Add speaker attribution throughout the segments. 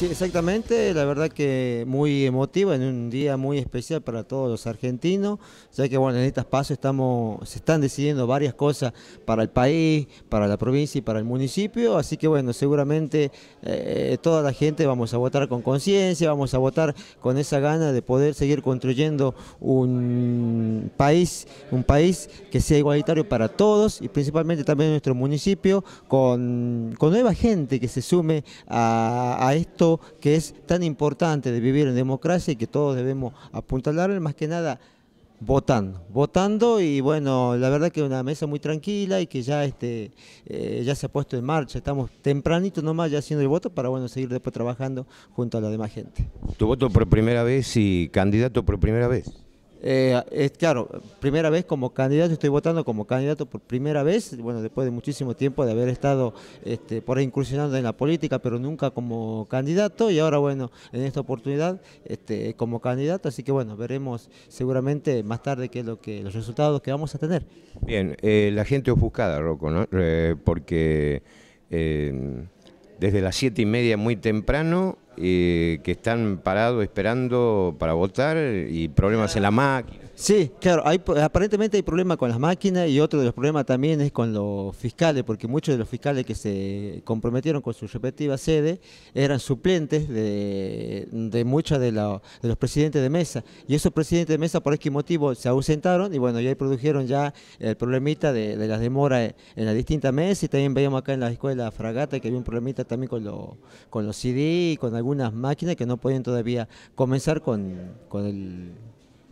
Speaker 1: sí, exactamente. La verdad que muy emotiva, en un día muy especial para todos los argentinos, ya que bueno, en estas pasos estamos, se están decidiendo varias cosas para el país, para la provincia y para el municipio, así que bueno, seguramente eh, toda la gente vamos a votar con conciencia, vamos a votar con esa gana de poder seguir construyendo un país, un país que sea igualitario para todos y principalmente también nuestro municipio, con, nueva gente que se sume a esto que es tan importante de vivir en democracia y que todos debemos apuntalar, más que nada votando, votando y bueno, la verdad que una mesa muy tranquila y que ya este eh, ya se ha puesto en marcha, estamos tempranito nomás ya haciendo el voto para bueno seguir después trabajando junto a la demás gente.
Speaker 2: Tu voto por primera vez y candidato por primera vez.
Speaker 1: Eh, claro, primera vez como candidato, estoy votando como candidato por primera vez, bueno, después de muchísimo tiempo de haber estado este, por ahí incursionando en la política, pero nunca como candidato, y ahora, bueno, en esta oportunidad este, como candidato, así que bueno, veremos seguramente más tarde qué es lo que, los resultados que vamos a tener.
Speaker 2: Bien, eh, la gente ofuscada, Rocco, ¿no? Eh, porque desde las siete y media muy temprano eh, que están parados esperando
Speaker 1: para votar y problemas en la máquina. Sí, claro, hay, aparentemente hay problemas con las máquinas y otro de los problemas también es con los fiscales, porque muchos de los fiscales que se comprometieron con su respectiva sede eran suplentes de, muchos de, los presidentes de mesa. Y esos presidentes de mesa, por este motivo, se ausentaron y bueno, ya produjeron ya el problemita de, las demoras en las distintas mesas. Y también veíamos acá en la escuela Fragata que había un problemita también con, con los CD y con algunas máquinas que no podían todavía comenzar con el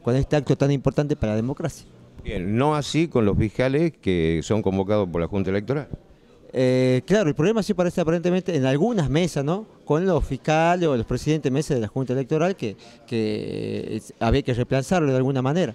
Speaker 1: con este acto tan importante para la democracia.
Speaker 2: Bien, no así con los
Speaker 1: fiscales que son convocados por la Junta Electoral. Eh, claro, el problema sí parece aparentemente en algunas mesas, ¿no? Con los fiscales o los presidentes de mesas de la Junta Electoral que, que había que reemplazarlo de alguna manera.